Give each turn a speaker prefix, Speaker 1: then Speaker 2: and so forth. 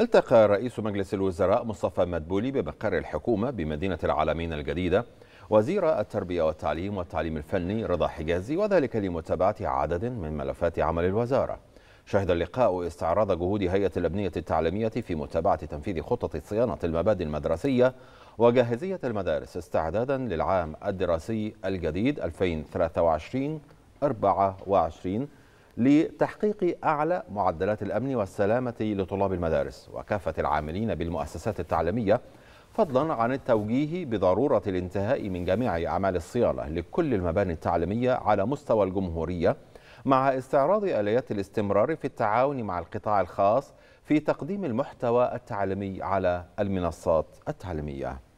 Speaker 1: التقى رئيس مجلس الوزراء مصطفى مدبولي بمقر الحكومة بمدينة العالمين الجديدة وزير التربية والتعليم والتعليم الفني رضا حجازي وذلك لمتابعة عدد من ملفات عمل الوزارة شهد اللقاء استعراض جهود هيئة الأبنية التعليمية في متابعة تنفيذ خطة صيانة المبادئ المدرسية وجاهزية المدارس استعدادا للعام الدراسي الجديد 2023 24 لتحقيق أعلى معدلات الأمن والسلامة لطلاب المدارس وكافة العاملين بالمؤسسات التعليمية فضلا عن التوجيه بضرورة الانتهاء من جميع أعمال الصيانة لكل المباني التعليمية على مستوى الجمهورية مع استعراض آليات الاستمرار في التعاون مع القطاع الخاص في تقديم المحتوى التعليمي على المنصات التعليميه